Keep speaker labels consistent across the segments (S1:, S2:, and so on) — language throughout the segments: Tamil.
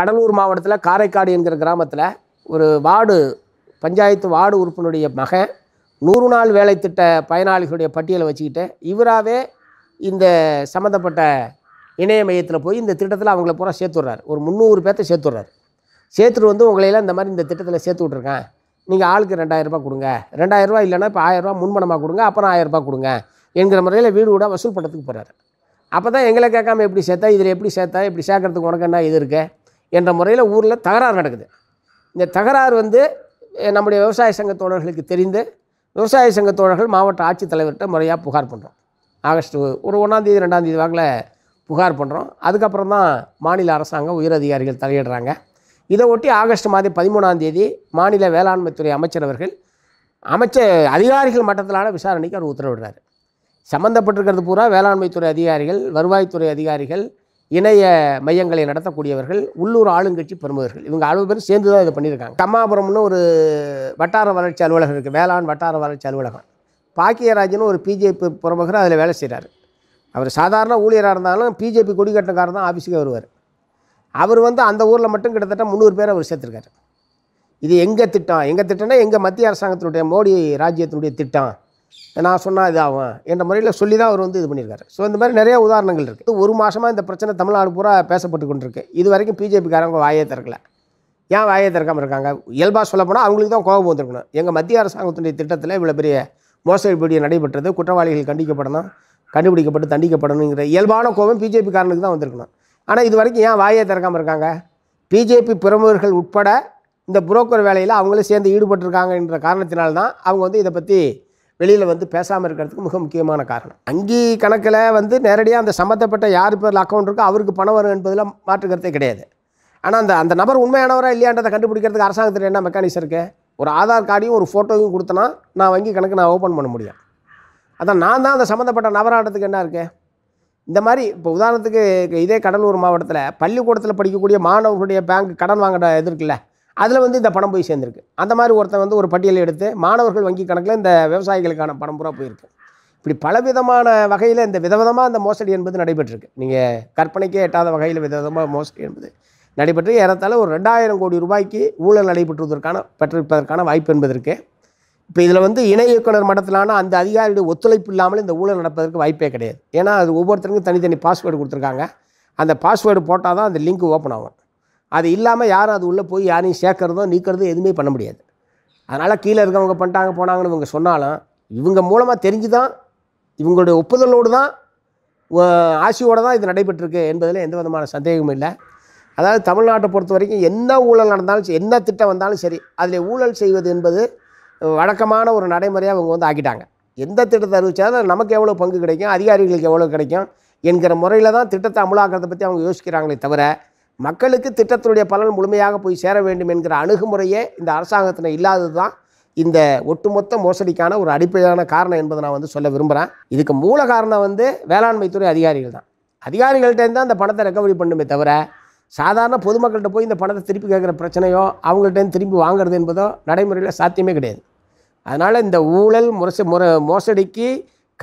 S1: கடலூர் மாவட்டத்தில் காரைக்காடு என்கிற கிராமத்தில் ஒரு வார்டு பஞ்சாயத்து வார்டு உறுப்பினுடைய மகன் நூறு நாள் வேலை திட்ட பயனாளிகளுடைய பட்டியலை வச்சுக்கிட்டு இவராகவே இந்த சம்மந்தப்பட்ட இணைய மையத்தில் போய் இந்த திட்டத்தில் அவங்கள பூரா விட்றாரு ஒரு முந்நூறு பேர்த்த சேர்த்துடுறாரு சேர்த்துட்டு வந்து உங்களையெல்லாம் இந்த மாதிரி இந்த திட்டத்தில் சேர்த்து விட்ருக்கேன் நீங்கள் ஆளுக்கு ரெண்டாயிரரூபா கொடுங்க ரெண்டாயிரரூபா இல்லைன்னா இப்போ ஆயிரரூபா முன்பணமாக கொடுங்க அப்புறம் ஆயிரரூபா கொடுங்க என்கிற முறையில் வீடு கூட வசூல் பண்ணுறதுக்கு போகிறாரு அப்போ தான் எங்களை கேட்காம எப்படி சேர்த்தா இதில் எப்படி சேர்த்தா இப்படி சேர்க்கறதுக்கு உனக்கு என்ன இது இருக்குது என்ற முறையில் ஊரில் தகராறு நடக்குது இந்த தகராறு வந்து நம்முடைய விவசாய சங்க தோழர்களுக்கு தெரிந்து விவசாய சங்க தோழர்கள் மாவட்ட ஆட்சித்தலைவர்கிட்ட முறையாக புகார் பண்ணுறோம் ஆகஸ்ட் ஒரு ஒன்றாந்தேதி ரெண்டாந்தேதி வாங்கல புகார் பண்ணுறோம் அதுக்கப்புறம் தான் மாநில அரசாங்கம் உயரதிகாரிகள் தலையிடுறாங்க இதை ஒட்டி ஆகஸ்ட் மாதம் பதிமூணாந்தேதி மாநில வேளாண்மைத்துறை அமைச்சர் அவர்கள் அமைச்சர் அதிகாரிகள் மட்டத்திலான விசாரணைக்கு அவர் உத்தரவிடுறாரு சம்மந்தப்பட்டிருக்கிறது பூரா வேளாண்மைத்துறை அதிகாரிகள் வருவாய்த்துறை அதிகாரிகள் இணைய மையங்களை நடத்தக்கூடியவர்கள் உள்ளூர் ஆளுங்கட்சி பிரமுகர்கள் இவங்க அளவு பேரும் சேர்ந்து தான் இதை பண்ணியிருக்காங்க கம்மாபுரம்னு ஒரு வட்டார வளர்ச்சி அலுவலகம் இருக்குது வேளாண் வட்டார வளர்ச்சி அலுவலகம் பாக்கியராஜன் ஒரு பிஜேபி பிரமுகர் அதில் வேலை செய்கிறார் அவர் சாதாரண ஊழியராக இருந்தாலும் பிஜேபி கொடிக்கட்டக்காரர் தான் ஆஃபீஸுக்கே வருவார் அவர் வந்து அந்த ஊரில் மட்டும் கிட்டத்தட்ட முந்நூறு பேர் அவர் சேர்த்துருக்காரு இது எங்கள் திட்டம் எங்கள் திட்டம்னா எங்கள் மத்திய அரசாங்கத்தினுடைய மோடி ராஜ்யத்தினுடைய திட்டம் நான் சொன்னால் இதாகும் என்ற முறையில் சொல்லி தான் அவர் வந்து இது பண்ணியிருக்காரு ஸோ இந்த மாதிரி நிறைய உதாரணங்கள் இருக்குது ஒரு மாதமாக இந்த பிரச்சனை தமிழ்நாடு பூரா பேசப்பட்டு கொண்டிருக்கு இது வரைக்கும் பிஜேபிக்காரங்க வாயே திறக்கல ஏன் வாயை திறக்காமல் இருக்காங்க இயல்பாக சொல்லப்போனால் அவங்களுக்கு தான் கோபம் வந்துருக்கணும் எங்கள் மத்திய அரசாங்கத்துடைய திட்டத்தில் இவ்வளோ பெரிய மோசடி பீடியை நடைபெற்றது குற்றவாளிகள் கண்டிக்கப்படணும் கண்டுபிடிக்கப்பட்டு தண்டிக்கப்படணுங்கிற இயல்பான கோபம் காரனுக்கு தான் வந்திருக்கணும் ஆனால் இது வரைக்கும் ஏன் வாயை திறக்காமல் இருக்காங்க பிஜேபி பிரமுகர்கள் உட்பட இந்த புரோக்கர் வேலையில் அவங்களும் சேர்ந்து ஈடுபட்டிருக்காங்கன்ற காரணத்தினால்தான் அவங்க வந்து இதை பற்றி வெளியில் வந்து பேசாமல் இருக்கிறதுக்கு மிக முக்கியமான காரணம் வங்கி கணக்கில் வந்து நேரடியாக அந்த சம்மந்தப்பட்ட யார் பேரில் அக்கௌண்ட் இருக்கோ அவருக்கு பணம் வரும் என்பதில் மாற்றுக்கிறதே கிடையாது ஆனால் அந்த அந்த நபர் உண்மையானவராக இல்லையான்றதை கண்டுபிடிக்கிறதுக்கு அரசாங்கத்தில் என்ன மெக்கானிசம் இருக்குது ஒரு ஆதார் கார்டையும் ஒரு ஃபோட்டோவையும் கொடுத்தனா நான் வங்கி கணக்கு நான் ஓப்பன் பண்ண முடியும் அதான் நான் தான் அந்த சம்மந்தப்பட்ட நபராட்டத்துக்கு என்ன இருக்கேன் இந்த மாதிரி இப்போ உதாரணத்துக்கு இதே கடலூர் மாவட்டத்தில் பள்ளிக்கூடத்தில் படிக்கக்கூடிய மாணவர்களுடைய பேங்க் கடன் வாங்கிட எதிர்க்குல்ல அதில் வந்து இந்த பணம் போய் சேர்ந்துருக்கு அந்த மாதிரி ஒருத்தன் வந்து ஒரு பட்டியலை எடுத்து மாணவர்கள் வங்கி கணக்கில் இந்த விவசாயிகளுக்கான பணம் பூரா போயிருக்கு இப்படி பலவிதமான வகையில் இந்த விதவிதமாக அந்த மோசடி என்பது நடைபெற்றிருக்கு நீங்கள் கற்பனைக்கே எட்டாத வகையில் விதவிதமாக மோசடி என்பது நடைபெற்று ஏறத்தாலும் ஒரு ரெண்டாயிரம் கோடி ரூபாய்க்கு ஊழல் நடைபெற்றுவதற்கான பெற்றிருப்பதற்கான வாய்ப்பு என்பதற்கு இப்போ இதில் வந்து இணை இயக்குனர் மட்டத்திலான அந்த அதிகாரியுடைய ஒத்துழைப்பு இல்லாமல் இந்த ஊழல் நடப்பதற்கு வாய்ப்பே கிடையாது ஏன்னா அது ஒவ்வொருத்தருக்கும் தனித்தனி பாஸ்வேர்டு கொடுத்துருக்காங்க அந்த பாஸ்வேர்டு போட்டால் தான் அந்த லிங்க் ஓப்பன் ஆகும் அது இல்லாமல் யாரும் அது உள்ளே போய் யாரையும் சேர்க்குறதோ நீக்கிறதோ எதுவுமே பண்ண முடியாது அதனால் கீழே இருக்கவங்க பண்ணிட்டாங்க போனாங்கன்னு இவங்க சொன்னாலும் இவங்க மூலமாக தெரிஞ்சு தான் இவங்களுடைய ஒப்புதலோடு தான் ஆசியோடு தான் இது நடைபெற்றிருக்கு என்பதில் எந்த விதமான சந்தேகமும் இல்லை அதாவது தமிழ்நாட்டை பொறுத்த வரைக்கும் என்ன ஊழல் நடந்தாலும் என்ன திட்டம் வந்தாலும் சரி அதில் ஊழல் செய்வது என்பது வழக்கமான ஒரு நடைமுறையாக அவங்க வந்து ஆக்கிட்டாங்க எந்த திட்டத்தை அறிவித்தாலும் நமக்கு எவ்வளோ பங்கு கிடைக்கும் அதிகாரிகளுக்கு எவ்வளோ கிடைக்கும் என்கிற முறையில் தான் திட்டத்தை அமலாக்கிறத பற்றி அவங்க யோசிக்கிறாங்களே தவிர மக்களுக்கு திட்டத்தினுடைய பலன் முழுமையாக போய் சேர வேண்டும் என்கிற அணுகுமுறையே இந்த அரசாங்கத்தில் இல்லாதது தான் இந்த ஒட்டுமொத்த மோசடிக்கான ஒரு அடிப்படையான காரணம் என்பதை நான் வந்து சொல்ல விரும்புகிறேன் இதுக்கு மூல காரணம் வந்து வேளாண்மைத்துறை அதிகாரிகள் தான் தான் அந்த பணத்தை ரெக்கவரி பண்ணுமே தவிர சாதாரண பொதுமக்கள்கிட்ட போய் இந்த பணத்தை திருப்பி கேட்குற பிரச்சனையோ அவங்கள்ட்டேருந்து திரும்பி வாங்குறது என்பதோ நடைமுறையில் சாத்தியமே கிடையாது அதனால் இந்த ஊழல் முரசு மொ மோசடிக்கு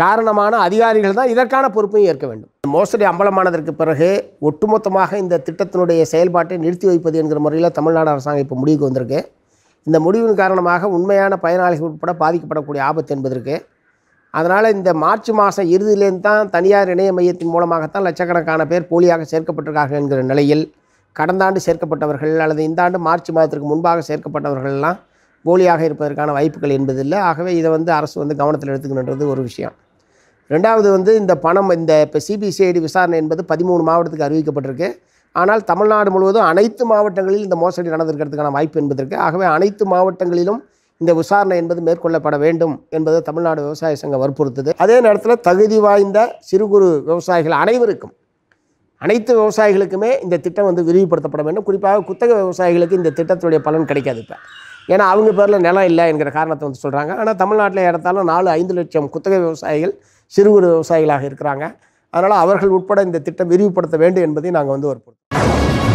S1: காரணமான அதிகாரிகள் தான் இதற்கான பொறுப்பையும் ஏற்க வேண்டும் மோசடி அம்பலமானதற்கு பிறகு ஒட்டுமொத்தமாக இந்த திட்டத்தினுடைய செயல்பாட்டை நிறுத்தி வைப்பது என்கிற முறையில் தமிழ்நாடு அரசாங்கம் இப்போ முடிவுக்கு வந்திருக்கு இந்த முடிவின் காரணமாக உண்மையான பயனாளிகள் உட்பட பாதிக்கப்படக்கூடிய ஆபத்து என்பதற்கு அதனால் இந்த மார்ச் மாதம் இறுதியிலேருந்து தான் தனியார் இணைய மையத்தின் மூலமாகத்தான் லட்சக்கணக்கான பேர் போலியாக சேர்க்கப்பட்டிருக்கார்கள் என்கிற நிலையில் கடந்த ஆண்டு சேர்க்கப்பட்டவர்கள் அல்லது இந்த ஆண்டு மார்ச் மாதத்திற்கு முன்பாக சேர்க்கப்பட்டவர்கள்லாம் போலியாக இருப்பதற்கான வாய்ப்புகள் என்பதில்லை ஆகவே இதை வந்து அரசு வந்து கவனத்தில் எடுத்துக்கணுன்றது ஒரு விஷயம் ரெண்டாவது வந்து இந்த பணம் இந்த இப்போ சிபிசிஐடி விசாரணை என்பது பதிமூணு மாவட்டத்துக்கு அறிவிக்கப்பட்டிருக்கு ஆனால் தமிழ்நாடு முழுவதும் அனைத்து மாவட்டங்களில் இந்த மோசடி நடந்திருக்கிறதுக்கான வாய்ப்பு என்பதற்கு ஆகவே அனைத்து மாவட்டங்களிலும் இந்த விசாரணை என்பது மேற்கொள்ளப்பட வேண்டும் என்பது தமிழ்நாடு விவசாய சங்கம் வற்புறுத்துது அதே நேரத்தில் தகுதி வாய்ந்த சிறு குறு விவசாயிகள் அனைவருக்கும் அனைத்து விவசாயிகளுக்குமே இந்த திட்டம் வந்து விரிவுபடுத்தப்பட வேண்டும் குறிப்பாக குத்தக விவசாயிகளுக்கு இந்த திட்டத்துடைய பலன் கிடைக்காது இப்போ ஏன்னா அவங்க பேரில் நிலம் இல்லை என்கிற காரணத்தை வந்து சொல்கிறாங்க ஆனால் தமிழ்நாட்டில் இடத்தாலும் நாலு ஐந்து லட்சம் குத்தகை விவசாயிகள் சிறு குறு விவசாயிகளாக இருக்கிறாங்க அதனால் அவர்கள் உட்பட இந்த திட்டம் விரிவுபடுத்த வேண்டும் என்பதை நாங்கள் வந்து ஒரு